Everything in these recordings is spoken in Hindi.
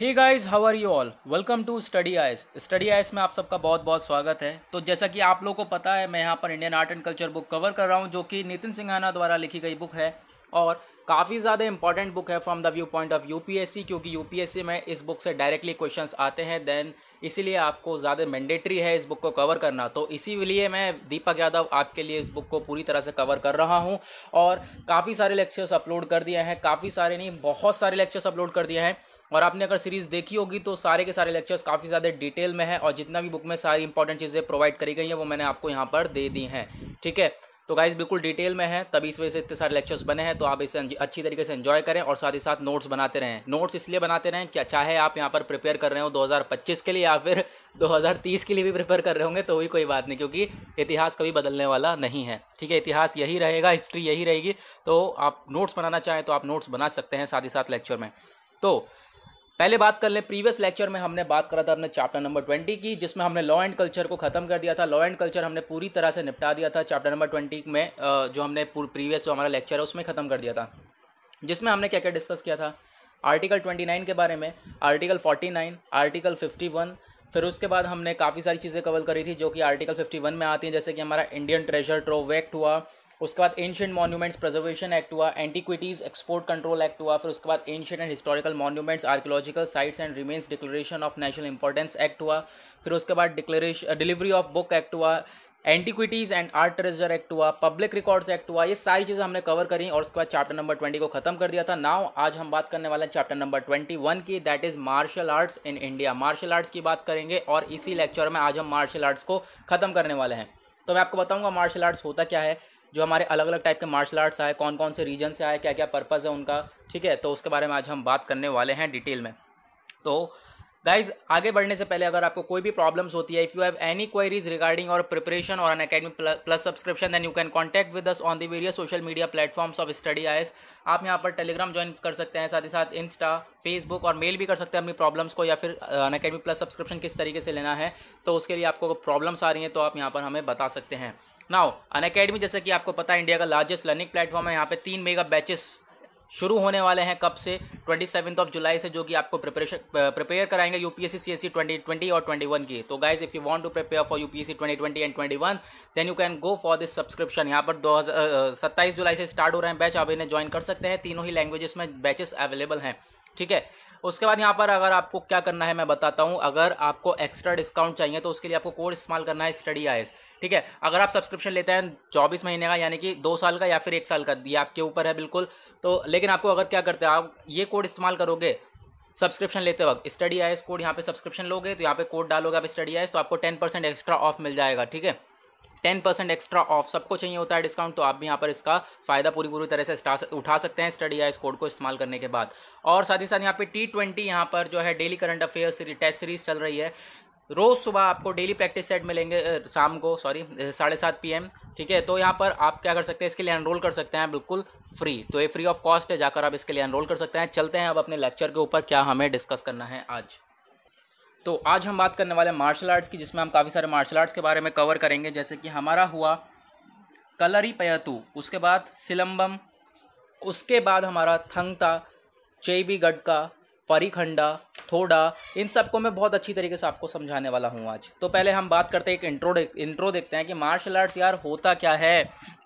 he guys how are you all welcome to study ice study ice में आप सबका बहुत बहुत स्वागत है तो जैसा कि आप लोगों को पता है मैं यहाँ पर Indian art and culture book cover कर रहा हूँ जो कि नितिन सिंघाना द्वारा लिखी गई बुक है और काफ़ी ज़्यादा इंपॉर्टेंट बुक है from the view point of UPSC क्योंकि यूपीएससी में इस बुक से डायरेक्टली क्वेश्चंस आते हैं देन इसीलिए आपको ज़्यादा मैंडेटरी है इस बुक को कवर करना तो इसी लिए मैं दीपक यादव आपके लिए इस बुक को पूरी तरह से कवर कर रहा हूँ और काफ़ी सारे लेक्चर्स अपलोड कर दिए हैं काफ़ी सारे नहीं बहुत सारे लेक्चर्स अपलोड कर दिए हैं और आपने अगर सीरीज़ देखी होगी तो सारे के सारे लेक्चर्स काफ़ी ज़्यादा डिटेल में है और जितना भी बुक में सारी इंपॉर्टेंट चीज़ें प्रोवाइड करी गई हैं वो मैंने आपको यहाँ पर दे दी हैं ठीक है तो गाइज बिल्कुल डिटेल में है तभी इस वजह से इतने सारे लेक्चर्स बने हैं तो आप इसे अच्छी तरीके से इन्जॉय करें और साथ ही साथ नोट्स बनाते रहें नोट्स इसलिए बनाते रहें कि चाहे अच्छा आप यहाँ पर प्रिपेयर कर रहे हो 2025 के लिए या फिर 2030 के लिए भी प्रिपेयर कर रहे होंगे तो भी कोई बात नहीं क्योंकि इतिहास कभी बदलने वाला नहीं है ठीक है इतिहास यही रहेगा हिस्ट्री यही रहेगी तो आप नोट्स बनाना चाहें तो आप नोट्स बना सकते हैं साथ ही साथ लेक्चर में तो पहले बात कर लें प्रीवियस लेक्चर में हमने बात करा था अपने चैप्टर नंबर ट्वेंटी की जिसमें हमने लॉ एंड कल्चर को खत्म कर दिया था लॉ एंड कल्चर हमने पूरी तरह से निपटा दिया था चैप्टर नंबर ट्वेंटी में जो हमने प्रीवियस जो हमारा लेक्चर है उसमें ख़त्म कर दिया था जिसमें हमने क्या क्या डिस्कस किया था आर्टिकल ट्वेंटी नाइन के बारे में article forty nine article fifty one फिर उसके बाद हमने काफ़ी सारी चीज़ें कवर करी थी जो कि आर्टिकल फिफ्टी वन में आती हैं जैसे कि हमारा इंडियन ट्रेजर ट्रोव एक्ट हुआ उसके बाद एंशियंट मॉन्यूमेंट्स प्रजर्वेशन एक्ट हुआ एंटीक्विटीज़ एक्सपोर्ट कंट्रोल एक्ट हुआ फिर उसके बाद ancient and historical monuments archaeological sites and remains declaration of national importance act हुआ फिर उसके बाद declaration delivery of book act हुआ antiquities and art treasure act हुआ पब्लिक रिकॉर्ड्स एक्ट हुआ ये सारी चीज़ें हमने कवर करी और उसके बाद चैप्टर नंबर ट्वेंटी को खत्म कर दिया था नाउ आज हम बात करने वाले हैं चैप्टर नंबर ट्वेंटी वन की that is martial arts in India martial arts की बात करेंगे और इसी लेक्चर में आज हम मार्शल आर्ट्स को खत्म करने वाले हैं तो मैं आपको बताऊंगा मार्शल आर्ट्स होता क्या है जो हमारे अलग अलग टाइप के मार्शल आर्ट्स आए कौन कौन से रीजन से आए क्या क्या पर्पज़ है उनका ठीक है तो उसके बारे में आज हम बात करने वाले हैं डिटेल में तो गाइज आगे बढ़ने से पहले अगर आपको कोई भी प्रॉब्लम्स होती है if you have any queries regarding और प्रिपरेशन और Unacademy plus subscription then you can contact with us on the various social media platforms of study I आप यहाँ पर टेलीग्राम ज्वाइन कर सकते हैं साथ ही साथ इंस्टा फेसबुक और मेल भी कर सकते हैं अपनी प्रॉब्लम्स को या फिर अन अकेडमी प्लस सब्सक्रिप्शन किस तरीके से लेना है तो उसके लिए आपको प्रॉब्लम्स आ रही हैं तो आप यहाँ पर हमें बता सकते हैं नाउ अन अकेडमी जैसे कि आपको पता है इंडिया का लार्जेस्ट लर्निंग प्लेटफॉर्म है यहाँ पे तीन मेगा बैचेस शुरू होने वाले हैं कब से ट्वेंटी सेवन ऑफ जुलाई से जो कि आपको प्रिपरेशन प्रिपेयर कराएंगे यूपीएससी सीएससी 2020 और 21 की तो guys if you want to prepare for UPSC 2020 and 21 then you can go for this subscription यहाँ पर दो सत्ताईस जुलाई से स्टार्ट हो रहे हैं बैच आप इन्हें ज्वाइन कर सकते हैं तीनों ही लैंग्वेजेस में बैचेस अवेलेबल हैं ठीक है उसके बाद यहाँ पर अगर आपको क्या करना है मैं बताता हूँ अगर आपको एक्स्ट्रा डिस्काउंट चाहिए तो उसके लिए आपको कोड इस्तेमाल करना है स्टडी आइज़ ठीक है अगर आप सब्सक्रिप्शन लेते हैं चौबीस महीने का यानी कि दो साल का या फिर एक साल का ये आपके ऊपर है बिल्कुल तो लेकिन आपको अगर क्या करते हैं आप ये कोड इस्तेमाल करोगे सब्सक्रिप्शन लेते वक्त स्टडी आइस कोड यहाँ पे सब्सक्रिप्शन लोगे तो यहाँ पे कोड डालोगे आप स्टडी आइस तो आपको टेन परसेंट एक्स्ट्रा ऑफ मिल जाएगा ठीक है टेन परसेंट एक्स्ट्रा ऑफ सबको चाहिए होता है डिस्काउंट तो आप भी यहाँ पर इसका फायदा पूरी पूरी तरह से उठा सकते हैं स्टडी आइस कोड को इस्तेमाल करने के बाद और साथ ही साथ यहाँ पे टी ट्वेंटी यहाँ पर जो है daily current affair test series चल रही है रोज़ सुबह आपको डेली प्रैक्टिस सेट मिलेंगे शाम को सॉरी साढ़े सात पी ठीक है तो यहाँ पर आप क्या कर सकते हैं इसके लिए एनरोल कर सकते हैं बिल्कुल फ्री तो ये फ्री ऑफ कॉस्ट है जाकर आप इसके लिए एनरोल कर सकते हैं चलते हैं अब अपने लेक्चर के ऊपर क्या हमें डिस्कस करना है आज तो आज हम बात करने वाले हैं मार्शल आर्ट्स की जिसमें हम काफ़ी सारे मार्शल आर्ट्स के बारे में कवर करेंगे जैसे कि हमारा हुआ कलरी पयतु उसके बाद सिलम्बम उसके बाद हमारा थंगता चेबी का परिखंडा थोड़ा इन सबको मैं बहुत अच्छी तरीके से आपको समझाने वाला हूँ आज तो पहले हम बात करते हैं एक इंट्रो दे, इंट्रो देखते हैं कि मार्शल आर्ट्स यार होता क्या है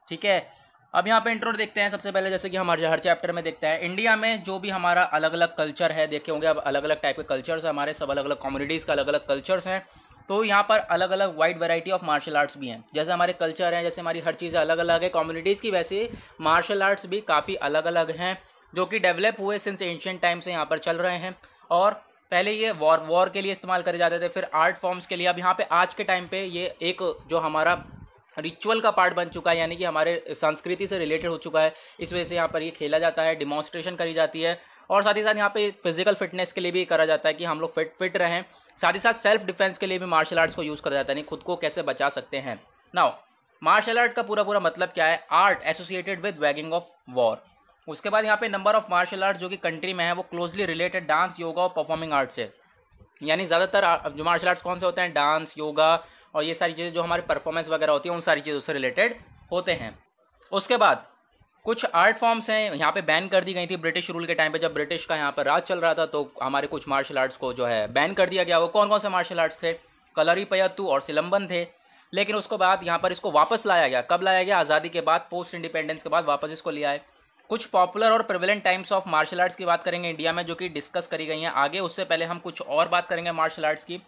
ठीक है अब यहाँ पे इंट्रो देखते हैं सबसे पहले जैसे कि हमारे हर चैप्टर में देखते हैं इंडिया में जो भी हमारा अलग अलग कल्चर है देखे होंगे अब अलग अलग टाइप के कल्चर्स हैं हमारे सब अलग अलग कम्युनिटीज़ का अलग अलग कल्चर्स हैं तो यहाँ पर अलग अलग wide variety of martial arts भी हैं जैसे हमारे कल्चर हैं जैसे हमारी हर चीज़ अलग अलग है कम्युनिटीज़ की वैसे मार्शल आर्ट्स भी काफ़ी अलग अलग हैं जो कि डेवलप हुए सिंस एंशियन टाइम से यहाँ पर चल रहे हैं और पहले ये वॉर वॉर के लिए इस्तेमाल करे जाते थे फिर आर्ट फॉर्म्स के लिए अब यहाँ पे आज के टाइम पे ये एक जो हमारा रिचुअल का पार्ट बन चुका है यानी कि हमारे संस्कृति से रिलेटेड हो चुका है इस वजह से यहाँ पर ये खेला जाता है डिमॉन्स्ट्रेशन करी जाती है और साथ ही साथ यहाँ पे फिजिकल फिटनेस के लिए भी करा जाता है कि हम लोग फिट फिट रहें साथ ही साथ सेल्फ डिफेंस के लिए भी मार्शल आर्ट्स को यूज़ करा जाता है यानी खुद को कैसे बचा सकते हैं नाउ मार्शल आर्ट का पूरा पूरा मतलब क्या है art associated with waging of war उसके बाद यहाँ पे नंबर ऑफ मार्शल आर्ट्स जो कि कंट्री में है वो क्लोजली रिलेटेड डांस योगा और परफॉर्मिंग आर्ट्स से यानी ज़्यादातर जो मार्शल आर्ट्स कौन से होते हैं डांस योगा और ये सारी चीज़ें जो हमारे परफॉर्मेंस वगैरह होती हैं उन सारी चीज़ों से रिलेटेड होते हैं उसके बाद कुछ आर्ट फॉर्म्स हैं यहाँ पे बैन कर दी गई थी ब्रिटिश रूल के टाइम पे जब ब्रिटिश का यहाँ पर राज चल रहा था तो हमारे कुछ मार्शल आर्ट्स को जो है बैन कर दिया गया वो कौन कौन से मार्शल आर्ट्स थे कलरी पयतु और सिलंबन थे लेकिन उसको बाद यहाँ पर इसको वापस लाया गया कब लाया गया आज़ादी के बाद पोस्ट इंडिपेंडेंस के बाद वापस इसको लिया है कुछ पॉपुलर और prevalent times of martial arts की बात करेंगे इंडिया में जो कि डिस्कस करी गई हैं आगे उससे पहले हम कुछ और बात करेंगे मार्शल आर्ट्स की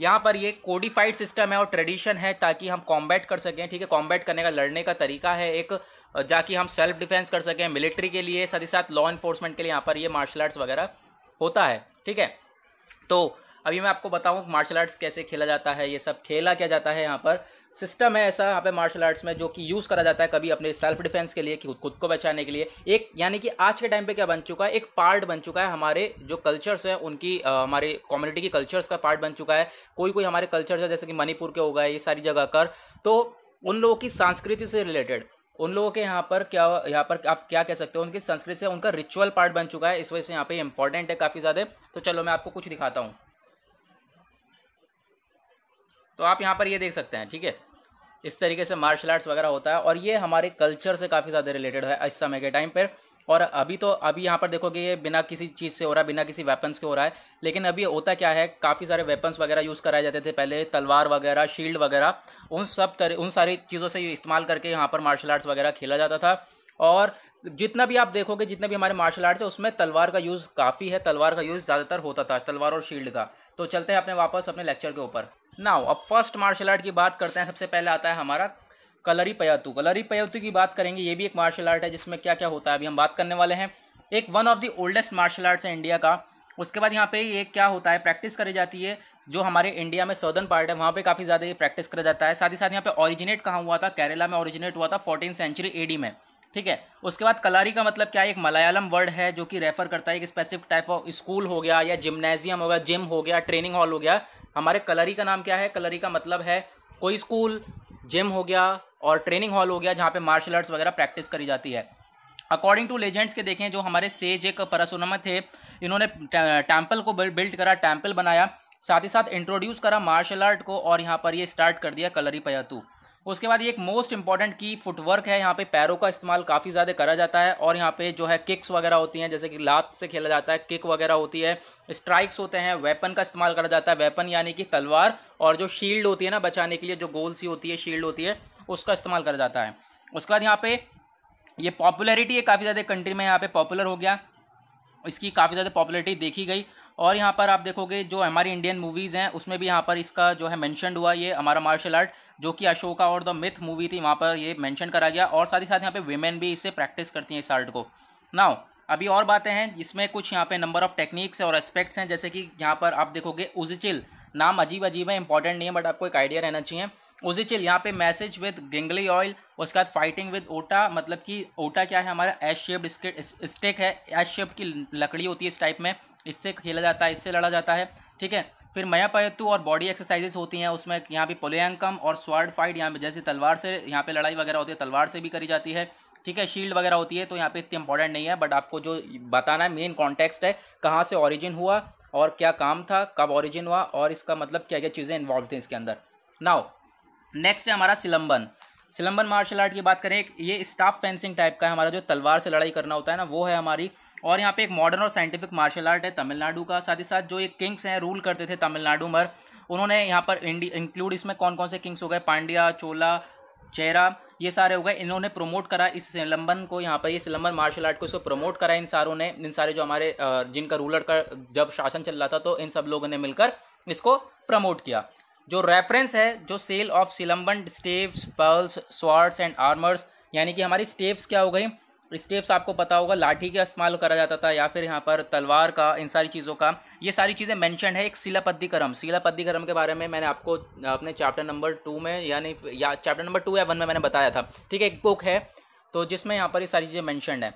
यहाँ पर ये कोडिफाइड सिस्टम है और ट्रेडिशन है ताकि हम कॉम्बैट कर सकें ठीक है कॉम्बैट करने का लड़ने का तरीका है एक जाकि हम सेल्फ डिफेंस कर सकें मिलिट्री के लिए साथ ही साथ लॉ इन्फोर्समेंट के लिए यहाँ पर ये मार्शल आर्ट्स वगैरह होता है ठीक है तो अभी मैं आपको बताऊँ मार्शल आर्ट्स कैसे खेला जाता है ये सब खेला क्या जाता है यहाँ पर सिस्टम है ऐसा यहाँ पे मार्शल आर्ट्स में जो कि यूज़ करा जाता है कभी अपने सेल्फ डिफेंस के लिए कि खुद को बचाने के लिए एक यानी कि आज के टाइम पे क्या बन चुका है एक पार्ट बन चुका है हमारे जो कल्चर्स हैं उनकी आ, हमारे कम्युनिटी की कल्चर्स का पार्ट बन चुका है कोई कोई हमारे कल्चर्स है जैसे कि मणिपुर के हो गए ये सारी जगह कर तो उन लोगों की संस्कृति से रिलेटेड उन लोगों के यहाँ पर क्या यहाँ पर आप क्या कह सकते हो उनकी संस्कृति से उनका रिचुअल पार्ट बन चुका है इस वजह से यहाँ पे इंपॉर्टेंट है काफ़ी ज़्यादा तो चलो मैं आपको कुछ दिखाता हूँ तो आप यहाँ पर ये देख सकते हैं ठीक है इस तरीके से मार्शल आर्ट्स वगैरह होता है और ये हमारे कल्चर से काफ़ी ज़्यादा रिलेटेड है इस समय के टाइम पर और अभी तो अभी यहाँ पर देखोगे ये बिना किसी चीज़ से हो रहा है बिना किसी वेपन्स के हो रहा है लेकिन अभी होता क्या है काफ़ी सारे वेपन्स वगैरह यूज़ कराए जाते थे पहले तलवार वगैरह शील्ड वगैरह उन सब तरह उन सारी चीज़ों से इस्तेमाल करके यहाँ पर मार्शल आर्ट्स वगैरह खेला जाता था और जितना भी आप देखोगे जितने भी हमारे मार्शल आर्ट्स है उसमें तलवार का यूज़ काफ़ी है तलवार का यूज़ ज़्यादातर होता था तलवार और शील्ड का तो चलते हैं अपने वापस अपने लेक्चर के ऊपर नाउ अब फर्स्ट मार्शल आर्ट की बात करते हैं सबसे पहले आता है हमारा कलरी पयातू कलरी पयातू की बात करेंगे ये भी एक मार्शल आर्ट है जिसमें क्या क्या होता है अभी हम बात करने वाले हैं एक one of the oldest martial arts है इंडिया का उसके बाद यहाँ पे ये क्या होता है प्रैक्टिस करी जाती है जो हमारे इंडिया में सदर्न पार्ट है वहाँ पे काफ़ी ज़्यादा ये प्रैक्टिस करा जाता है साथ ही साथ यहाँ पे ओरिजिनेट कहाँ हुआ था केरला में ओरिजिनेट हुआ था फोर्टीन सेंचुरी एडी में ठीक है उसके बाद कलारी का मतलब क्या है एक मलयालम वर्ड है जो कि रेफर करता है एक स्पेसिफिक टाइप ऑफ स्कूल हो गया या जिमनेजियम हो गया जिम हो गया ट्रेनिंग हॉल हो गया हमारे कलरी का नाम क्या है कलरी का मतलब है कोई स्कूल जिम हो गया और ट्रेनिंग हॉल हो गया जहाँ पे मार्शल आर्ट्स वगैरह प्रैक्टिस करी जाती है अकॉर्डिंग टू लेजेंड्स के देखें जो हमारे सेज एक परसोनम थे इन्होंने टेम्पल को बिल्ड करा टेम्पल बनाया साथ ही साथ इंट्रोड्यूस करा मार्शल आर्ट को और यहाँ पर ये स्टार्ट कर दिया कलरी पयातू उसके बाद ये एक मोस्ट इंपॉर्टेंट की फुटवर्क है यहाँ पे पैरों का इस्तेमाल काफ़ी ज़्यादा करा जाता है और यहाँ पे जो है किक्स वगैरह होती हैं जैसे कि लात से खेला जाता है किक वगैरह होती है स्ट्राइक्स होते हैं वेपन का इस्तेमाल करा जाता है वेपन यानी कि तलवार और जो शील्ड होती है ना बचाने के लिए जो गोल सी होती है शील्ड होती है उसका इस्तेमाल करा जाता है उसके बाद यहाँ पे ये पॉपुलरिटी है काफ़ी ज़्यादा कंट्री में यहाँ पे पॉपुलर हो गया इसकी काफ़ी ज़्यादा पॉपुलरिटी देखी गई और यहाँ पर आप देखोगे जो हमारी इंडियन मूवीज़ हैं उसमें भी यहाँ पर इसका जो है मैंशन हुआ ये हमारा मार्शल आर्ट जो कि अशोका और द मिथ मूवी थी वहाँ पर ये मैंशन करा गया और साथ ही साथ यहाँ पर वेमेन भी इससे प्रैक्टिस करती हैं इस आर्ट को नाउ अभी और बातें हैं इसमें कुछ यहाँ पे नंबर ऑफ टेक्निक्स और एस्पेक्ट्स हैं जैसे कि यहाँ पर आप देखोगे उजिचिल नाम अजीब अजीब है इंपॉर्टेंट नहीं है बट आपको एक आइडिया रहना चाहिए उसी चिल यहाँ पे मैसेज विद गेंगली ऑयल उसके बाद फाइटिंग विद ओटा मतलब कि ओटा क्या है हमारा एस शेप्ड स्टेक है एस शेप की लकड़ी होती है इस टाइप में इससे खेला जाता है इससे लड़ा जाता है ठीक है फिर मयापयतु और बॉडी एक्सरसाइजेस होती हैं उसमें यहाँ पे पोलियंकम और स्वार्ड फाइट यहाँ पे जैसे तलवार से यहाँ पे लड़ाई वगैरह होती है तलवार से भी करी जाती है ठीक है शील्ड वगैरह होती है तो यहाँ पे इतनी इंपॉर्टेंट नहीं है बट आपको जो बताना है मेन कॉन्टेक्स्ट है कहाँ से ऑरिजिन हुआ और क्या काम था कब ऑरिजिन हुआ और इसका मतलब क्या क्या चीज़ें इन्वॉल्व थी इसके अंदर नाउ नेक्स्ट है हमारा सिलंबन सिलंबन मार्शल आर्ट की बात करें ये स्टाफ फेंसिंग टाइप का है हमारा जो तलवार से लड़ाई करना होता है ना वो है हमारी और यहाँ पे एक मॉडर्न और साइंटिफिक मार्शल आर्ट है तमिलनाडु का साथ ही साथ जो ये किंग्स हैं रूल करते थे तमिलनाडु मर उन्होंने यहाँ पर इंक्लूड इसमें कौन कौन से किंग्स हो गए पांड्या चोला चेहरा ये सारे हो गए इन्होंने प्रमोट करा इस सिलंबन को यहाँ पर ये सिलंबन मार्शल आर्ट को इसको प्रमोट करा इन सारों ने इन सारे जो हमारे जिनका रूलर का जब शासन चल रहा था तो इन सब लोगों ने मिलकर इसको प्रमोट किया जो रेफरेंस है जो sale of Silambam steps pearls swords and armours यानी कि हमारी स्टेप्स क्या हो गई स्टेप्स आपको पता होगा लाठी का इस्तेमाल करा जाता था या फिर यहाँ पर तलवार का इन सारी चीज़ों का ये सारी चीज़ें मैंशन है एक शिलापद्धिक्रम शिलापद्धिक्रम के बारे में मैंने आपको अपने चैप्टर नंबर टू में यानी या चैप्टर नंबर टू या वन में मैंने बताया था ठीक है एक बुक है तो जिसमें यहाँ पर ये सारी चीज़ें मैंशनड है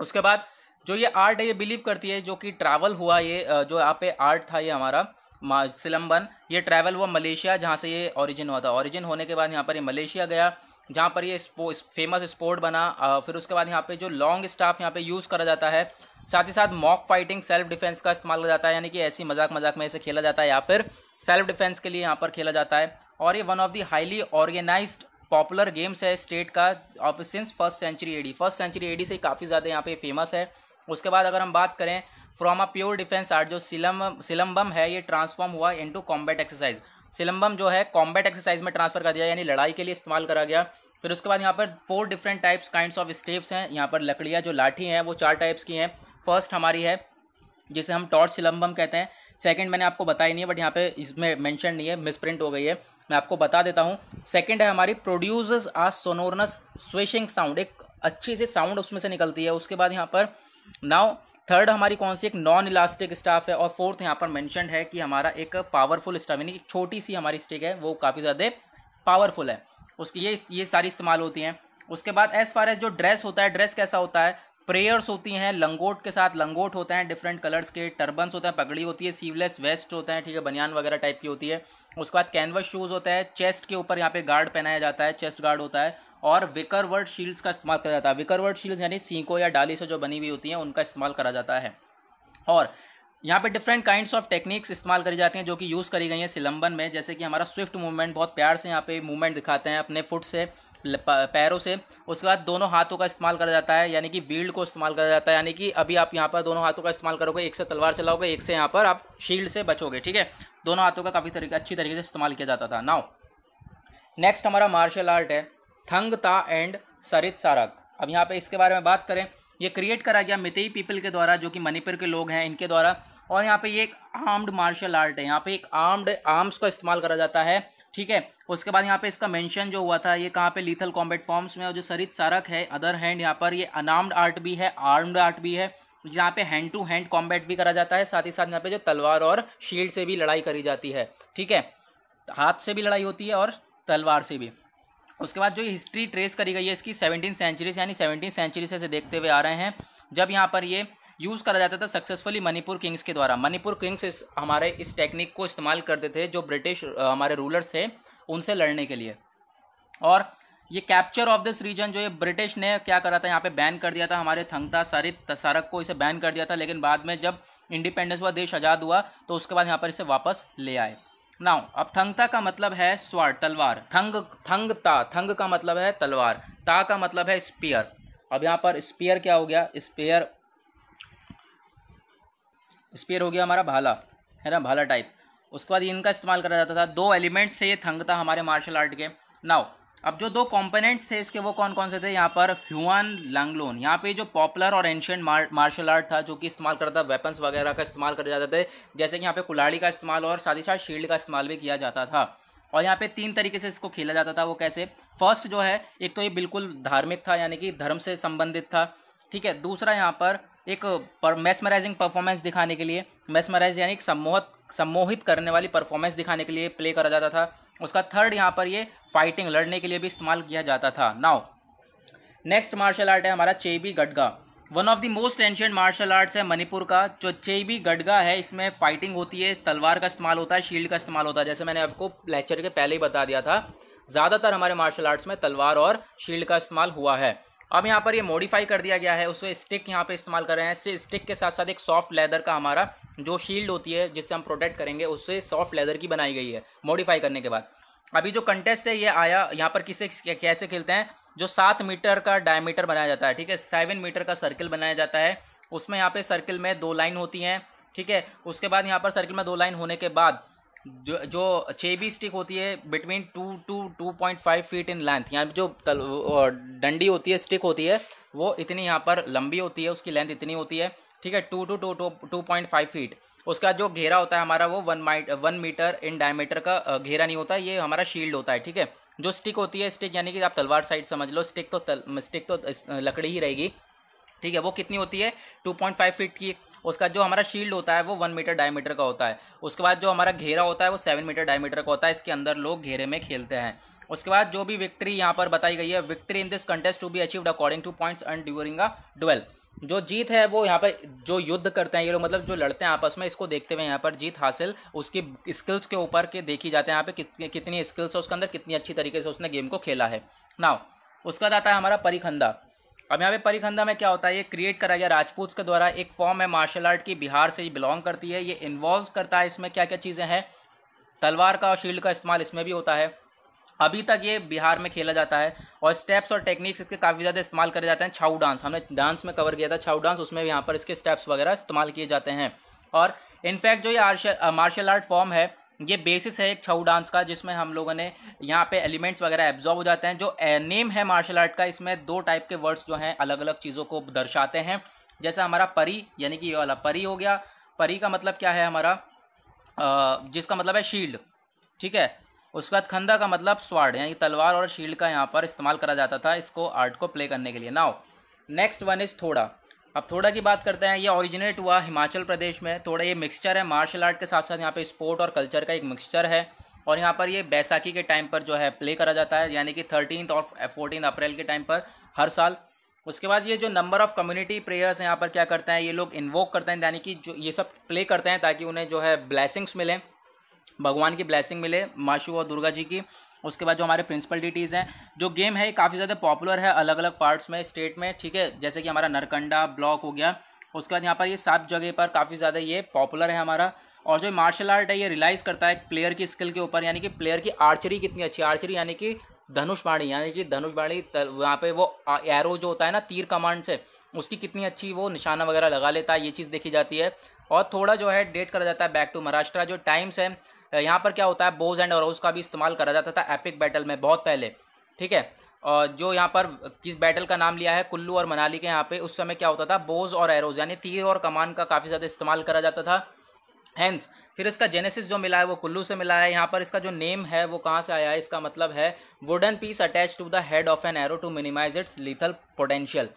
उसके बाद जो ये आर्ट है ये बिलीव करती है जो कि ट्रैवल हुआ ये जो यहाँ पे आर्ट था ये हमारा सिलम्बन ये ट्रैवल हुआ मलेशिया जहाँ से ये ओरिजिन हुआ था ओरिजिन होने के बाद यहाँ पर ये मलेशिया गया जहाँ पर ये स्पो, फेमस स्पोर्ट बना फिर उसके बाद यहाँ पे जो लॉन्ग स्टाफ यहाँ पे यूज़ करा जाता है साथ ही साथ मॉक फाइटिंग सेल्फ डिफेंस का इस्तेमाल किया जाता है यानी कि ऐसी मजाक मजाक में इसे खेला जाता है या फिर सेल्फ डिफेंस के लिए यहाँ पर खेला जाता है और ये one of the highly organise popular games है स्टेट का of since first century AD first century AD से काफ़ी ज़्यादा यहाँ पे फेमस है उसके बाद अगर हम बात करें from a pure defence art जो सिलम सिलम्बम है ये ट्रांसफॉर्म हुआ इनटू कॉम्बैट एक्सरसाइज सिलम्बम जो है कॉम्बैट एक्सरसाइज में ट्रांसफर कर दिया यानी लड़ाई के लिए इस्तेमाल करा गया फिर उसके बाद यहाँ पर four different types kind of steps हैं यहाँ पर लकड़ियाँ जो लाठी हैं वो चार टाइप्स की हैं फर्स्ट हमारी है जिसे हम टॉर्च सिलम्बम कहते हैं सेकंड मैंने आपको बताई नहीं है बट यहाँ पे इसमें मेंशन नहीं है मिसप्रिंट हो गई है मैं आपको बता देता हूँ सेकंड है हमारी producers a sonorous swishing sound एक अच्छी सी साउंड उसमें से निकलती है उसके बाद यहाँ पर नाउ थर्ड हमारी कौन सी एक नॉन इलास्टिक स्टाफ है और फोर्थ यहाँ पर मैंशन है कि हमारा एक पावरफुल स्टाफ यानी कि छोटी सी हमारी स्टिक है वो काफ़ी ज़्यादा पावरफुल है उसकी ये ये सारी इस्तेमाल होती हैं उसके बाद एज़ फार एज जो ड्रेस होता है ड्रेस कैसा होता है प्रेयर्स होती हैं लंगोट के साथ लंगोट होते हैं डिफरेंट कलर्स के टर्बन्स होते हैं पगड़ी होती है सीवलेस वेस्ट होते हैं ठीक है बनियान वगैरह टाइप की होती है उसके बाद कैनवस शूज़ होता है चेस्ट के ऊपर यहाँ पे गार्ड पहनाया जाता है चेस्ट गार्ड होता है और विकर वर्ड शील्ड्स का इस्तेमाल किया जाता है विकर वर्ड शील्ड्स यानी सीको या डाली से जो बनी हुई होती हैं उनका इस्तेमाल करा जाता है और यहाँ पे डिफरेंट काइंड्स ऑफ टेक्निक्स इस्तेमाल करी जाती हैं जो कि यूज़ करी गई हैं सिलंबन में जैसे कि हमारा स्विफ्ट मूवमेंट बहुत प्यार से यहाँ पे मूवमेंट दिखाते हैं अपने फुट से पैरों से उसके बाद दोनों हाथों का इस्तेमाल करा जाता है यानी कि बील्ड को इस्तेमाल करा जाता है यानी कि अभी आप यहाँ पर दोनों हाथों का इस्तेमाल करोगे एक से तलवार चलाओगे एक से यहाँ पर आप शील्ड से बचोगे ठीक है दोनों हाथों का काफ़ी तरीके अच्छी तरीके से इस्तेमाल किया जाता था नाउ नेक्स्ट हमारा मार्शल आर्ट है थंगता एंड सरित सारक अब यहाँ पे इसके बारे में बात करें ये क्रिएट करा गया मितई पीपल के द्वारा जो कि मणिपुर के लोग हैं इनके द्वारा और यहाँ पे ये एक आर्म्ड मार्शल आर्ट है यहाँ पे एक आर्म्ड आर्म्स का इस्तेमाल करा जाता है ठीक है उसके बाद यहाँ पे इसका मेंशन जो हुआ था ये कहाँ पे लीथल कॉम्बेट फॉर्म्स में और जो सरित सारक है अदर हैंड यहाँ पर ये अनार्म्ड आर्ट भी है आर्म्ड आर्ट भी है जहाँ पे हैंड टू हैंड कॉम्बैट भी करा जाता है साथ ही साथ यहाँ पे जो तलवार और शील्ड से भी लड़ाई करी जाती है ठीक है हाथ से भी लड़ाई होती है और तलवार से भी उसके बाद जो हिस्ट्री ट्रेस करी गई है इसकी सेवनटीन सेंचुरीज यानी सेवनटीन सेंचुरीज से देखते हुए आ रहे हैं जब यहाँ पर ये यूज़ करा जाता था सक्सेसफुली मणिपुर किंग्स के द्वारा मणिपुर किंग्स इस हमारे इस टेक्निक को इस्तेमाल करते थे जो ब्रिटिश हमारे रूलर्स थे उनसे लड़ने के लिए और ये कैप्चर ऑफ दिस रीजन जो ये ब्रिटिश ने क्या करा था यहाँ पे बैन कर दिया था हमारे थंगता सारित तसारक को इसे बैन कर दिया था लेकिन बाद में जब इंडिपेंडेंस हुआ देश आज़ाद हुआ तो उसके बाद यहाँ पर इसे वापस ले आए नाउ अब थंगता का मतलब है स्वार तलवार थंग थंग ता थंग का मतलब है तलवार ता का मतलब है स्पीयर अब यहाँ पर स्पीयर क्या हो गया स्पियर स्पियर हो गया हमारा भाला है ना भाला टाइप उसके बाद इनका इस्तेमाल करा जाता था दो एलिमेंट से ये थंग था हमारे मार्शल आर्ट के नाउ अब जो दो कंपोनेंट्स थे इसके वो कौन कौन से थे यहाँ पर ह्यूआन लंगलोन यहाँ पे जो पॉपुलर और एंशियंट मार्शल आर्ट था जो कि इस्तेमाल करता था वेपन्स वगैरह का इस्तेमाल करे जाते थे जैसे कि यहाँ पे कुलाड़ी का इस्तेमाल और साथ ही साथ शील्ड का इस्तेमाल भी किया जाता था और यहाँ पे तीन तरीके से इसको खेला जाता था वो कैसे फर्स्ट जो है एक तो ये बिल्कुल धार्मिक था यानी कि धर्म से संबंधित था ठीक है दूसरा यहाँ पर एक पर मैसमराइजिंग परफॉर्मेंस दिखाने के लिए मैसमराइज यानी एक सम्मोहक सम्मोहित करने वाली परफॉर्मेंस दिखाने के लिए प्ले करा जाता था उसका थर्ड यहाँ पर ये फाइटिंग लड़ने के लिए भी इस्तेमाल किया जाता था नाउ नेक्स्ट मार्शल आर्ट है हमारा Cheibi Gadga one of the most ancient martial arts है मणिपुर का जो चेबी गडगा है इसमें फाइटिंग होती है तलवार का इस्तेमाल होता है शील्ड का इस्तेमाल होता है जैसे मैंने आपको लेक्चर के पहले ही बता दिया था ज़्यादातर हमारे मार्शल आर्ट्स में तलवार और शील्ड का इस्तेमाल हुआ है अब यहाँ पर ये मॉडिफाई कर दिया गया है उसमें स्टिक यहाँ पे इस्तेमाल कर रहे हैं इससे स्टिक के साथ साथ एक सॉफ्ट लेदर का हमारा जो शील्ड होती है जिससे हम प्रोटेक्ट करेंगे उससे सॉफ्ट लेदर की बनाई गई है मॉडिफाई करने के बाद अभी जो कंटेस्ट है ये आया यहाँ पर किसे कैसे खेलते हैं जो सात मीटर का डायमीटर बनाया जाता है ठीक है सेवन मीटर का सर्किल बनाया जाता है उसमें यहाँ पर सर्किल में दो लाइन होती हैं ठीक है उसके बाद यहाँ पर सर्किल में दो लाइन होने के बाद जो जो चेबी स्टिक होती है between two two two point five feet in length यहाँ जो तल, डंडी होती है स्टिक होती है वो इतनी यहाँ पर लंबी होती है उसकी लेंथ इतनी होती है ठीक है two two two two two point five feet उसका जो घेरा होता है हमारा वो one might one metre in diameter का घेरा नहीं होता ये हमारा शील्ड होता है ठीक है जो स्टिक होती है स्टिक यानी कि आप तलवार साइड समझ लो स्टिक तो तल, स्टिक तो लकड़ी ही रहेगी ठीक है वो कितनी होती है 2.5 फीट की उसका जो हमारा शील्ड होता है वो वन मीटर डायमीटर का होता है उसके बाद जो हमारा घेरा होता है वो सेवन मीटर डायमीटर का होता है इसके अंदर लोग घेरे में खेलते हैं उसके बाद जो भी विक्ट्री यहाँ पर बताई गई है victory in this contest to be achieved according to points and during a duel जो जीत है वो यहाँ पर जो युद्ध करते हैं ये लोग मतलब जो लड़ते हैं आपस में इसको देखते हुए यहाँ पर जीत हासिल उसकी स्किल्स के ऊपर के देखी जाते हैं यहाँ पर कितनी स्किल्स है उसके अंदर कितनी अच्छी तरीके से उसने गेम को खेला है नाव उसका बाद आता है हमारा परिखंदा अब यहाँ पे परिखंदा में क्या होता है ये क्रिएट करा गया राजपूत के द्वारा एक फॉर्म है मार्शल आर्ट की बिहार से बिलोंग करती है ये इन्वॉल्व करता है इसमें क्या क्या चीज़ें हैं तलवार का और शील्ड का इस्तेमाल इसमें भी होता है अभी तक ये बिहार में खेला जाता है और स्टेप्स और टेक्निक्स इसके काफ़ी ज़्यादा इस्तेमाल करे जाते हैं छाऊ डांस हमने डांस में कवर किया था छाऊ डांस उसमें भी यहाँ पर इसके स्टेप्स वगैरह इस्तेमाल किए जाते हैं और इनफैक्ट जो ये मार्शल आर्ट फॉर्म है ये बेसिस है एक छऊ डांस का जिसमें हम लोगों ने यहाँ पे एलिमेंट्स वगैरह एब्जॉर्व हो जाते हैं जो नेम है मार्शल आर्ट का इसमें दो टाइप के वर्ड्स जो हैं अलग अलग चीज़ों को दर्शाते हैं जैसे हमारा परी यानी कि ये वाला परी हो गया परी का मतलब क्या है हमारा जिसका मतलब है शील्ड ठीक है उसके बाद खंदा का मतलब स्वाड यानी तलवार और शील्ड का यहाँ पर इस्तेमाल करा जाता था इसको आर्ट को प्ले करने के लिए नाव नेक्स्ट वन इज़ थोड़ा अब थोड़ा की बात करते हैं ये ओरिजिनेट हुआ हिमाचल प्रदेश में थोड़ा ये मिक्सचर है मार्शल आर्ट के साथ साथ यहाँ पे स्पोर्ट और कल्चर का एक मिक्सचर है और यहाँ पर ये बैसाखी के टाइम पर जो है प्ले करा जाता है यानी कि थर्टीन और फोर्टीन अप्रैल के टाइम पर हर साल उसके बाद ये जो नंबर ऑफ कम्युनिटी प्रेयर्स हैं यहाँ पर क्या करते हैं ये लोग इन्वोक करते हैं यानी कि जो ये सब प्ले करते हैं ताकि उन्हें जो है ब्लैसिंग्स मिलें भगवान की ब्लैसिंग मिले माशू और दुर्गा जी की उसके बाद जो हमारे प्रिंसिपल डिटीज़ हैं जो गेम है काफ़ी ज़्यादा पॉपुलर है अलग अलग पार्ट्स में स्टेट में ठीक है जैसे कि हमारा नरकंडा ब्लॉक हो गया उसके बाद यहाँ पर ये सात जगह पर काफ़ी ज़्यादा ये पॉपुलर है हमारा और जो मार्शल आर्ट है ये रिलाइज़ करता है प्लेयर की स्किल के ऊपर यानी कि प्लेयर की आर्चरी कितनी अच्छी आर्चरी यानी कि धनुष बाणी यानी कि धनुष बाणी वहाँ पे वो एरो जो होता है ना तीर कमांड से उसकी कितनी अच्छी वो निशाना वगैरह लगा लेता है ये चीज़ देखी जाती है और थोड़ा जो है डेट करा जाता है बैक टू महाराष्ट्र जो टाइम्स है यहाँ पर क्या होता है बोज एंड और का भी इस्तेमाल करा जाता था एपिक बैटल में बहुत पहले ठीक है और जो यहाँ पर किस बैटल का नाम लिया है कुल्लू और मनाली के यहाँ पे उस समय क्या होता था बोज और एरोज यानी तीर और कमान का काफ़ी ज़्यादा इस्तेमाल करा जाता था हैंस फिर इसका जेनेसिस जो मिला है वो कुल्लू से मिला है यहाँ पर इसका जो नेम है वो कहाँ से आया है इसका मतलब है wooden piece attach to the head of an arrow to minimise its lethal potential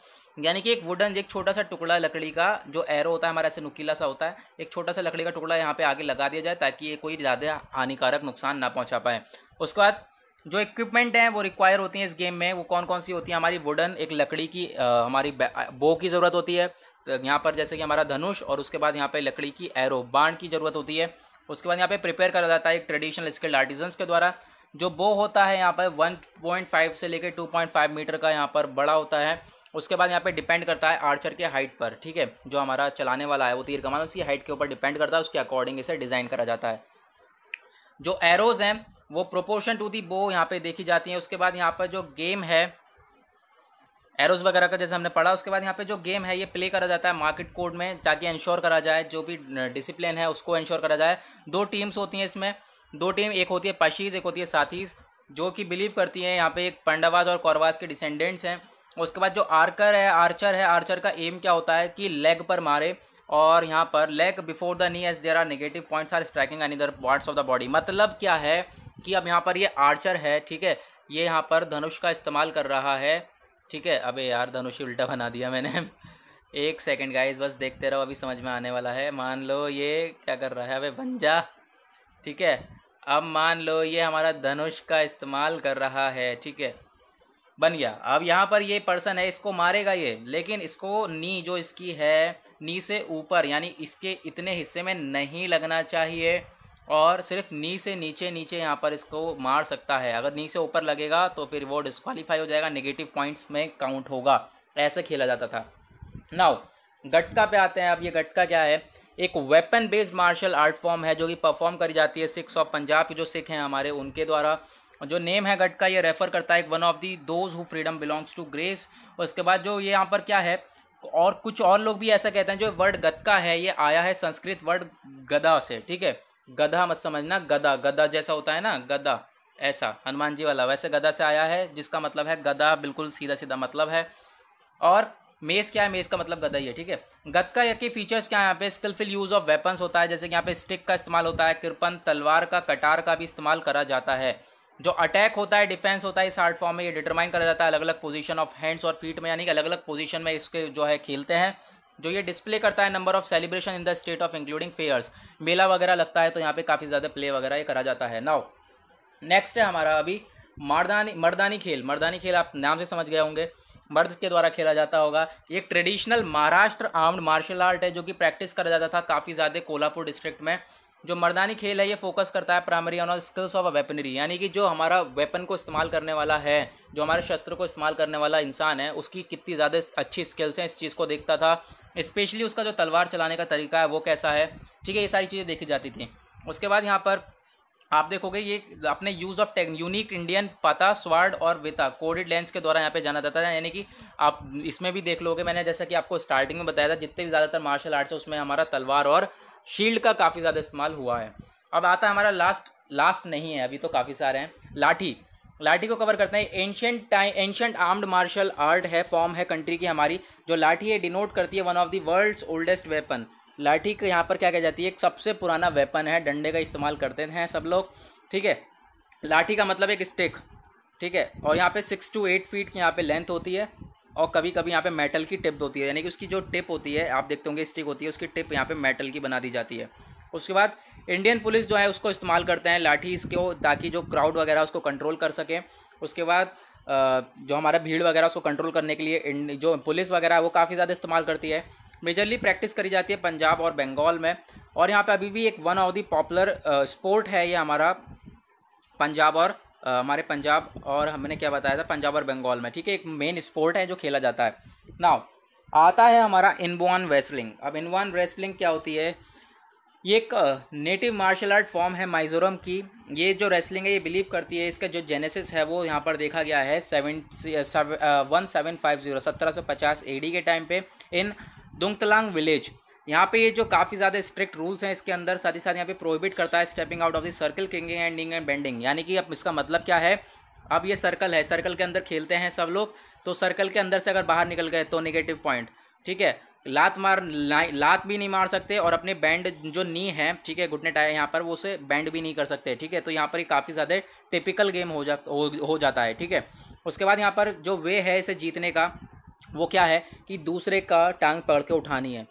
यानी कि एक वुडन एक छोटा सा टुकड़ा लकड़ी का जो एरो होता है हमारा ऐसे नुकीला सा होता है एक छोटा सा लकड़ी का टुकड़ा यहाँ पे आगे लगा दिया जाए ताकि ये कोई ज़्यादा हानिकारक नुकसान ना पहुँचा पाए उसके बाद जो इक्विपमेंट हैं वो रिक्वायर होती हैं इस गेम में वो कौन कौन सी होती है हमारी वुडन एक लकड़ी की आ, हमारी बो की ज़रूरत होती है तो यहाँ पर जैसे कि हमारा धनुष और उसके बाद यहाँ पर लकड़ी की एरो बाण की ज़रूरत होती है उसके बाद यहाँ पर प्रिपेयर करा जाता है एक ट्रेडिशनल स्किल्ड आर्टिजन्स के द्वारा जो बो होता है यहाँ पर 1.5 से लेकर 2.5 मीटर का यहाँ पर बड़ा होता है उसके बाद यहाँ पे डिपेंड करता है आर्चर के हाइट पर ठीक है जो हमारा चलाने वाला है वो तीर कमान उसकी हाइट के ऊपर डिपेंड करता है उसके अकॉर्डिंग इसे डिज़ाइन करा जाता है जो एरोज़ हैं वो प्रोपोर्शन टू दी बो यहाँ पे देखी जाती है उसके बाद यहाँ पर जो गेम है एरोज़ वगैरह का जैसे हमने पढ़ा उसके बाद यहाँ पे जो गेम है ये प्ले करा जाता है मार्केट कोड में ताकि इंश्योर करा जाए जो भी डिसिप्लिन है उसको इंश्योर करा जाए दो टीम्स होती हैं इसमें दो टीम एक होती है पशीज़ एक होती है साथीज़ जो कि बिलीव करती है यहाँ पे एक पंडावाज और कौरवाज के डिसेंडेंट्स हैं उसके बाद जो आर्कर है आर्चर है आर्चर का एम क्या होता है कि लेग पर मारे और यहाँ पर leg before the knee as there are negative points are striking an either parts of the body मतलब क्या है कि अब यहाँ पर ये आर्चर है ठीक है ये यहाँ पर धनुष का इस्तेमाल कर रहा है ठीक है अबे यार धनुष उल्टा बना दिया मैंने एक सेकंड गाइस बस देखते रहो अभी समझ में आने वाला है मान लो ये क्या कर रहा है अबे बंजा ठीक है अब मान लो ये हमारा धनुष का इस्तेमाल कर रहा है ठीक है बन गया अब यहाँ पर ये पर्सन है इसको मारेगा ये लेकिन इसको नी जो इसकी है नी से ऊपर यानी इसके इतने हिस्से में नहीं लगना चाहिए और सिर्फ नी से नीचे नीचे यहाँ पर इसको मार सकता है अगर नी से ऊपर लगेगा तो फिर वो डिस्कालीफाई हो जाएगा नेगेटिव पॉइंट्स में काउंट होगा ऐसे खेला जाता था नाउ गटका पे आते हैं अब ये गटका क्या है एक weapon based martial art form है जो कि परफॉर्म करी जाती है सिक्स ऑफ पंजाब के जो सिख हैं हमारे उनके द्वारा और जो नेम है गट का ये रेफर करता है one of the those who freedom belongs to grace और उसके बाद जो ये यहाँ पर क्या है और कुछ और लोग भी ऐसा कहते हैं जो वर्ड गतका है ये आया है संस्कृत वर्ड गदा से ठीक है गधा मत समझना गदा गदा जैसा होता है ना गदा ऐसा हनुमान जी वाला वैसे गदा से आया है जिसका मतलब है गदा बिल्कुल सीधा सीधा मतलब है और मेस क्या है मेस का मतलब गदा ही है ठीक है गतका की फीचर्स क्या है यहाँ पे स्किलफुल यूज़ ऑफ वेपन्स होता है जैसे कि यहाँ पे स्टिक का इस्तेमाल होता है कृपन तलवार का कटार का भी इस्तेमाल करा जाता है जो अटैक होता है डिफेंस होता है इस आर्ट फॉर्म में ये डिटरमाइन करा जाता है अलग अलग पोजीशन ऑफ हैंड्स और फीट में यानी कि अलग अलग पोजीशन में इसके जो है खेलते हैं जो ये डिस्प्ले करता है number of celebration in the state of including fairs मेला वगैरह लगता है तो यहाँ पे काफ़ी ज़्यादा प्ले वगैरह ये करा जाता है नाउ नेक्स्ट है हमारा अभी मर्दानी मर्दानी खेल मर्दानी खेल आप नाम से समझ गए होंगे मर्द के द्वारा खेला जाता होगा एक traditional Maharashtra armed martial art है जो कि प्रैक्टिस करा जाता था काफ़ी ज़्यादा कोल्हापुर डिस्ट्रिक्ट में जो मर्दानी खेल है ये फोकस करता है primary on skills of weaponry यानी कि जो हमारा वेपन को इस्तेमाल करने वाला है जो हमारे शस्त्र को इस्तेमाल करने वाला इंसान है उसकी कितनी ज़्यादा अच्छी स्किल्स हैं इस चीज़ को देखता था स्पेशली उसका जो तलवार चलाने का तरीका है वो कैसा है ठीक है ये सारी चीज़ें देखी जाती थी उसके बाद यहाँ पर आप देखोगे ये अपने use of take unique Indian पता स्वर्ड और विता कोडेड लेंस के द्वारा यहाँ पे जाना जाता था यानी कि आप इसमें भी देख लोगे मैंने जैसा कि आपको स्टार्टिंग में बताया था जितने भी ज़्यादातर मार्शल आर्ट्स है उसमें हमारा तलवार और शील्ड का काफ़ी ज़्यादा इस्तेमाल हुआ है अब आता है हमारा लास्ट लास्ट नहीं है अभी तो काफ़ी सारे हैं लाठी लाठी को कवर करते हैं ancient time ancient armed martial art है फॉर्म है कंट्री की हमारी जो लाठी है डिनोट करती है one of the world's oldest weapon lathi के यहाँ पर क्या कह जाती है एक सबसे पुराना वेपन है डंडे का इस्तेमाल करते हैं सब लोग ठीक है लाठी का मतलब एक स्टिक ठीक है और यहाँ पे सिक्स टू एट फीट की यहाँ पे लेंथ होती है और कभी कभी यहाँ पे मेटल की टिप होती है यानी कि उसकी जो टिप होती है आप देखते होंगे स्टिक होती है उसकी टिप यहाँ पे मेटल की बना दी जाती है उसके बाद इंडियन पुलिस जो है उसको इस्तेमाल करते हैं लाठी इसको ताकि जो क्राउड वगैरह उसको कंट्रोल कर सकें उसके बाद जो हमारा भीड़ वगैरह उसको कंट्रोल करने के लिए जो पुलिस वगैरह वो काफ़ी ज़्यादा इस्तेमाल करती है मेजरली प्रैक्टिस करी जाती है पंजाब और बंगाल में और यहाँ पर अभी भी एक one of the popular sport है ये हमारा पंजाब और हमारे पंजाब और हमने क्या बताया था पंजाब और बंगाल में ठीक है एक मेन स्पोर्ट है जो खेला जाता है नाउ आता है हमारा इनबोन रेसलिंग अब इनबोन रेसलिंग क्या होती है ये एक नेटिव मार्शल आर्ट फॉर्म है माइजोरम की ये जो रेसलिंग है ये बिलीव करती है इसका जो जेनेसिस है वो यहाँ पर देखा गया है seven one seven five zero सत्रह सौ पचास ए डी के टाइम पे इन दुंगतलांग विलेज यहाँ पे ये जो काफ़ी ज़्यादा स्ट्रिक्ट रूल्स हैं इसके अंदर साथ ही साथ यहाँ पे प्रोहिबिट करता है stepping out of the circle kicking ending and bending यानी कि अब इसका मतलब क्या है अब ये सर्कल है सर्कल के अंदर खेलते हैं सब लोग तो सर्कल के अंदर से अगर बाहर निकल गए तो निगेटिव पॉइंट ठीक है लात मार लात भी नहीं मार सकते और अपने बैंड जो नी है ठीक है घुटने टाए यहाँ पर वो उसे बैंड भी नहीं कर सकते ठीक है तो यहाँ पर ये काफ़ी ज़्यादा टिपिकल गेम हो जा हो, हो जाता है ठीक है उसके बाद यहाँ पर जो वे है इसे जीतने का वो क्या है कि दूसरे का टांग पकड़ के उठानी है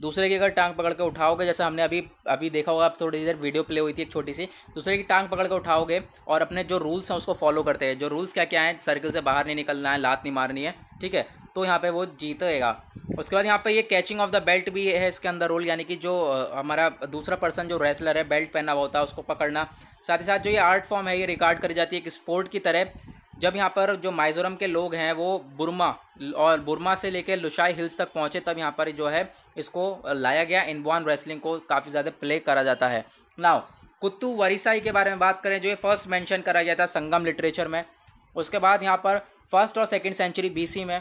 दूसरे की अगर टांग पकड़ कर उठाओगे जैसे हमने अभी अभी देखा होगा आप थोड़ी देर वीडियो प्ले हुई थी एक छोटी सी दूसरे की टांग पकड़ कर उठाओगे और अपने जो रूल्स हैं उसको फॉलो करते हैं जो रूल्स क्या क्या हैं सर्कल से बाहर नहीं निकलना है लात नहीं मारनी है ठीक है तो यहाँ पर वो जीतेगा उसके बाद यहाँ पे ये कैचिंग ऑफ द बेल्ट भी है इसके अंदर रोल यानी कि जो हमारा दूसरा पर्सन जो रेसलर है बेल्ट पहना हुआ होता है उसको पकड़ना साथ ही साथ जो ये आर्ट फॉर्म है ये रिकॉर्ड करी जाती है एक स्पोर्ट की तरह जब यहाँ पर जो माइजोरम के लोग हैं वो बुरमा और बुरमा से लेकर लुशाई हिल्स तक पहुँचे तब यहाँ पर जो है इसको लाया गया इनबॉर्न रेसलिंग को काफ़ी ज़्यादा प्ले करा जाता है नाव कुत्तू वरिसाई के बारे में बात करें जो ये फर्स्ट मेंशन करा गया था संगम लिटरेचर में उसके बाद यहाँ पर फर्स्ट और सेकेंड सेंचुरी बीसी में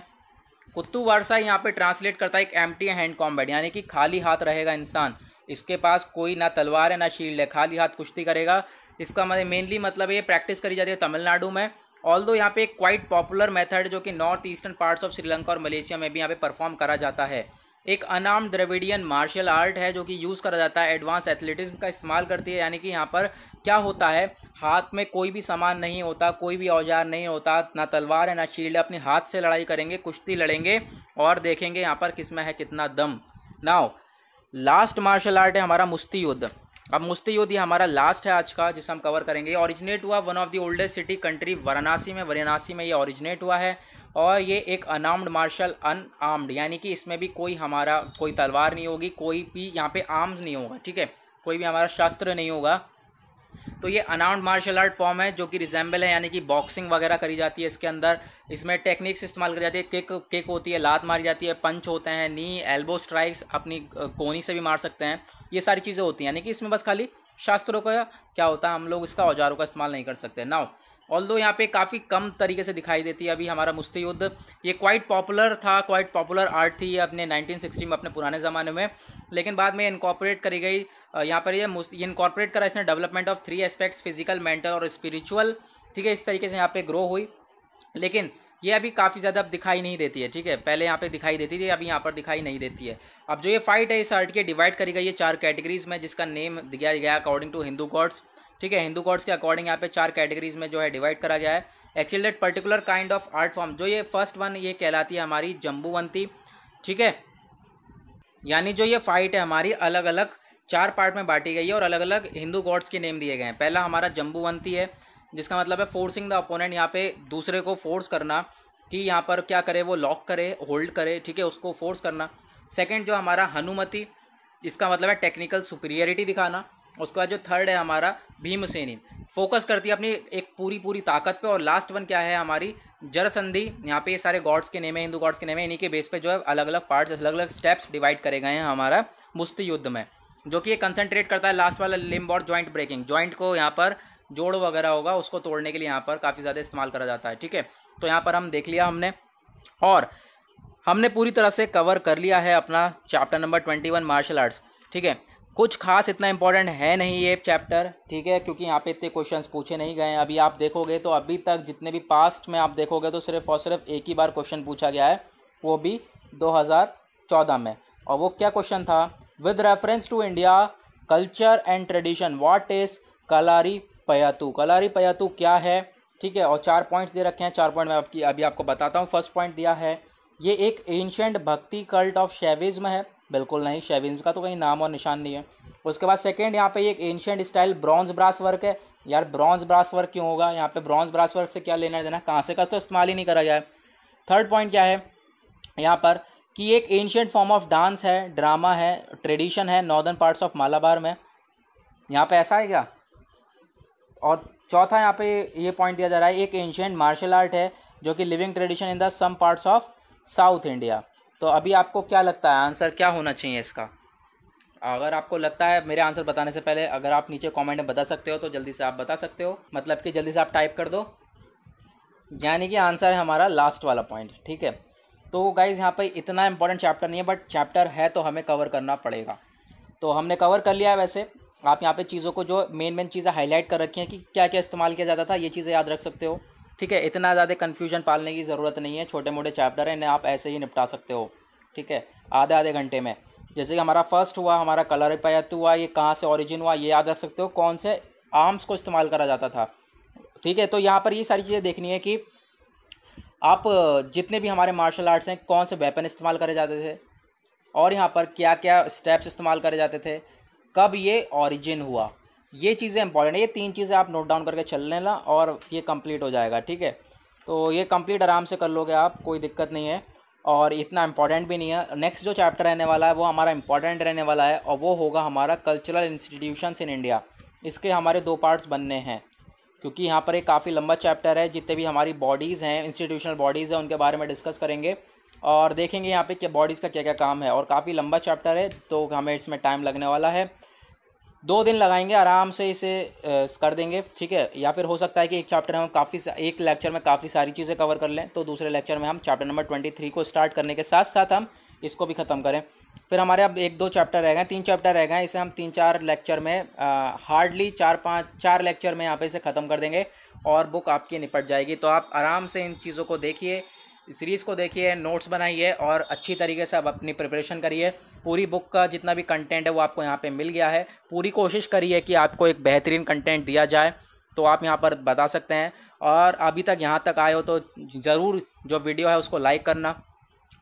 कुत्तू वरसाई यहाँ पर ट्रांसलेट करता है एक एम्प्टी हैंड कॉम्बैट यानी कि खाली हाथ रहेगा इंसान इसके पास कोई ना तलवार है ना शील्ड है खाली हाथ कुश्ती करेगा इसका मतलब मेनली मतलब ये प्रैक्टिस करी जाती है तमिलनाडु में ऑल दो यहाँ पे एक क्वाइट पॉपुलर मेथड जो कि north eastern parts of Sri Lanka और मलेशिया में भी यहाँ पे परफॉर्म करा जाता है एक अनाम द्रविडियन मार्शल आर्ट है जो कि यूज़ करा जाता है एडवांस एथलेटिज्म का इस्तेमाल करती है यानी कि यहाँ पर क्या होता है हाथ में कोई भी सामान नहीं होता कोई भी औजार नहीं होता ना तलवार है ना शील्ड अपने हाथ से लड़ाई करेंगे कुश्ती लड़ेंगे और देखेंगे यहाँ पर किस में है कितना दम नाव लास्ट मार्शल आर्ट है हमारा मुस्ती युद्ध अब मुस्ती हमारा लास्ट है आज का जिसे हम कवर करेंगे ये ऑरिजिनेट हुआ one of the oldest city country Varanasi में वाराणसी में ये ऑरिजिनेट हुआ है और ये एक अनार्म्ड मार्शल अनआर्म्ड यानी कि इसमें भी कोई हमारा कोई तलवार नहीं होगी कोई भी यहाँ पे आर्म्स नहीं होगा ठीक है कोई भी हमारा शस्त्र नहीं होगा तो ये अनाउंड मार्शल आर्ट फॉर्म है जो कि रिजेंबल है यानी कि बॉक्सिंग वगैरह करी जाती है इसके अंदर इसमें टेक्निक्स इस्तेमाल करी जाती है किक किक होती है लात मारी जाती है पंच होते हैं नी एल्बो स्ट्राइक्स अपनी कोनी से भी मार सकते हैं ये सारी चीज़ें होती हैं यानी कि इसमें बस खाली शास्त्रों का क्या होता है हम लोग इसका औजारों का इस्तेमाल नहीं कर सकते नाव ऑल दो यहाँ पे काफ़ी कम तरीके से दिखाई देती है अभी हमारा मुस्ती युद्ध ये क्वाइट पॉपुलर था क्वाइट पॉपुलर आर्ट थी अपने 1960 में अपने पुराने ज़माने में लेकिन बाद में इनकॉपरेट करी गई यहाँ पर ये इनकॉर्पोरेट करा इसने development of three aspects physical mental और स्पिरिचुअल ठीक है इस तरीके से यहाँ पे ग्रो हुई लेकिन ये अभी काफ़ी ज़्यादा अब दिखाई नहीं देती है ठीक है पहले यहाँ पे दिखाई देती थी अभी यहाँ पर दिखाई नहीं देती है अब जो ये फाइट है इस आर्ट की डिवाइड करी गई है चार कैटेगरीज में जिसका नेम दिया गया अकॉर्डिंग टू हिंदू गॉड्स ठीक है हिंदू गॉड्स के अकॉर्डिंग यहाँ पे चार कैटेगरीज में जो है डिवाइड करा गया है actually that particular kind of art form जो ये फर्स्ट वन ये कहलाती है हमारी जम्बूवंती ठीक है यानी जो ये फाइट है हमारी अलग अलग चार पार्ट में बांटी गई है और अलग अलग हिंदू गॉड्स के नेम दिए गए हैं पहला हमारा जम्बूवंती है जिसका मतलब है फोर्सिंग द अपोनेंट यहाँ पे दूसरे को फोर्स करना कि यहाँ पर क्या करे वो लॉक करे होल्ड करे ठीक है उसको फोर्स करना सेकेंड जो हमारा हनुमति इसका मतलब है टेक्निकल सुपीरियरिटी दिखाना उसके बाद जो थर्ड है हमारा भीमसेनी फोकस करती है अपनी एक पूरी पूरी ताकत पे और लास्ट वन क्या है हमारी जरसंधि यहाँ पे ये सारे गॉड्स के नेम है हिंदू गॉड्स के नेम है इन्हीं के बेस पे जो है अलग अलग पार्ट्स अलग अलग स्टेप्स डिवाइड करे गए हैं हमारा मुस्ती युद्ध में जो कि ये कंसनट्रेट करता है लास्ट वाला लिम्ब और जॉइंट ब्रेकिंग ज्वाइंट को यहाँ पर जोड़ वगैरह होगा उसको तोड़ने के लिए यहाँ पर काफ़ी ज़्यादा इस्तेमाल करा जाता है ठीक है तो यहाँ पर हम देख लिया हमने और हमने पूरी तरह से कवर कर लिया है अपना chapter number twenty one martial arts ठीक है कुछ खास इतना इंपॉर्टेंट है नहीं ये चैप्टर ठीक है क्योंकि यहाँ पे इतने क्वेश्चंस पूछे नहीं गए हैं अभी आप देखोगे तो अभी तक जितने भी पास्ट में आप देखोगे तो सिर्फ और सिर्फ एक ही बार क्वेश्चन पूछा गया है वो भी 2014 में और वो क्या क्वेश्चन था with reference to India culture and tradition what is Kalari Payattu Kalari Payattu क्या है ठीक है और चार पॉइंट्स दे रखे हैं चार पॉइंट मैं आपकी अभी आपको बताता हूँ फर्स्ट पॉइंट दिया है ये एक एंशंट भक्ति कल्ट ऑफ शेविज्म है बिल्कुल नहीं शेविज्म का तो कहीं नाम और निशान नहीं है उसके बाद सेकेंड यहाँ पे एक ancient style bronze brass work है यार ब्रॉन्ज ब्रास वर्क क्यों होगा यहाँ पे ब्रॉन्ज ब्रास वर्क से क्या लेना देना कहाँ से का तो इस्तेमाल ही नहीं करा जाए थर्ड पॉइंट क्या है यहाँ पर कि एक एंशियंट फॉर्म ऑफ डांस है ड्रामा है ट्रेडिशन है नॉर्दर्न पार्ट्स ऑफ मालाबार में यहाँ पे ऐसा है क्या और चौथा यहाँ पे ये पॉइंट दिया जा रहा है एक एंशियंट मार्शल आर्ट है जो कि living tradition in the some parts of south India तो अभी आपको क्या लगता है आंसर क्या होना चाहिए इसका अगर आपको लगता है मेरे आंसर बताने से पहले अगर आप नीचे कमेंट में बता सकते हो तो जल्दी से आप बता सकते हो मतलब कि जल्दी से आप टाइप कर दो यानी कि आंसर है हमारा लास्ट वाला पॉइंट ठीक है तो गाइज़ यहाँ पर इतना इंपॉर्टेंट चैप्टर नहीं है बट चैप्टर है तो हमें कवर करना पड़ेगा तो हमने कवर कर लिया है वैसे आप यहाँ पे चीज़ों को जो मेन मेन चीज़ें हाईलाइट कर रखी हैं कि क्या क्या इस्तेमाल किया जाता था ये चीज़ें याद रख सकते हो ठीक है इतना ज़्यादा कन्फ्यूजन पालने की ज़रूरत नहीं है छोटे मोटे चैप्टर हैं इन्हें आप ऐसे ही निपटा सकते हो ठीक है आधे आधे घंटे में जैसे कि हमारा फर्स्ट हुआ हमारा कलर पैत हुआ ये कहाँ से ऑरिजिन हुआ ये याद रख सकते हो कौन से आर्म्स को इस्तेमाल करा जाता था ठीक है तो यहाँ पर ये सारी चीज़ें देखनी है कि आप जितने भी हमारे मार्शल आर्ट्स हैं कौन से वेपन इस्तेमाल करे जाते थे और यहाँ पर क्या क्या स्टेप्स इस्तेमाल करे जाते थे कब ये ऑरिजिन हुआ ये चीज़ें इंपॉर्टेंट है ये तीन चीज़ें आप नोट डाउन करके चल लेना और ये कंप्लीट हो जाएगा ठीक है तो ये कंप्लीट आराम से कर लोगे आप कोई दिक्कत नहीं है और इतना इम्पॉर्टेंट भी नहीं है नेक्स्ट जो चैप्टर रहने वाला है वो हमारा इम्पॉर्टेंट रहने वाला है और वो होगा हमारा कल्चरल इंस्टीट्यूशन इन इंडिया इसके हमारे दो पार्ट्स बनने हैं क्योंकि यहाँ पर एक काफ़ी लंबा चैप्टर है जितने भी हमारी बॉडीज़ हैं इंस्टीट्यूशनल बॉडीज़ हैं उनके बारे में डिस्कस करेंगे और देखेंगे यहाँ पे क्या बॉडीज़ का क्या क्या काम है और काफ़ी लंबा चैप्टर है तो हमें इसमें टाइम लगने वाला है दो दिन लगाएंगे आराम से इसे कर देंगे ठीक है या फिर हो सकता है कि एक चैप्टर हम काफ़ी एक लेक्चर में काफ़ी सारी चीज़ें कवर कर लें तो दूसरे लेक्चर में हम चैप्टर नंबर ट्वेंटी थ्री को स्टार्ट करने के साथ साथ हम इसको भी ख़त्म करें फिर हमारे अब एक दो चैप्टर रह गए तीन चैप्टर रह गए इसे हम तीन चार लेक्चर में हार्डली चार पाँच चार लेक्चर में यहाँ पे इसे ख़त्म कर देंगे और बुक आपकी निपट जाएगी तो आप आराम से इन चीज़ों को देखिए सीरीज़ को देखिए नोट्स बनाइए और अच्छी तरीके से आप अपनी प्रिपरेशन करिए पूरी बुक का जितना भी कंटेंट है वो आपको यहाँ पे मिल गया है पूरी कोशिश करिए कि आपको एक बेहतरीन कंटेंट दिया जाए तो आप यहाँ पर बता सकते हैं और अभी तक यहाँ तक आए हो तो ज़रूर जो वीडियो है उसको लाइक करना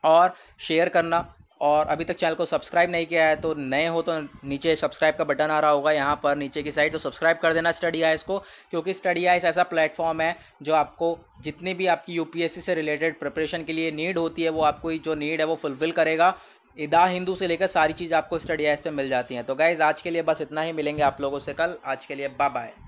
और शेयर करना और अभी तक चैनल को सब्सक्राइब नहीं किया है तो नए हो तो नीचे सब्सक्राइब का बटन आ रहा होगा यहाँ पर नीचे की साइड तो सब्सक्राइब कर देना स्टडी आइस को क्योंकि स्टडी आइस ऐसा प्लेटफॉर्म है जो आपको जितनी भी आपकी यूपीएससी से रिलेटेड प्रिपरेशन के लिए नीड होती है वो आपको जो नीड है वो फुलफिल करेगा इदा हिंदू से लेकर सारी चीज़ आपको स्टडी आइस पर मिल जाती हैं तो गाइज़ आज के लिए बस इतना ही मिलेंगे आप लोगों से कल आज के लिए बाय बाय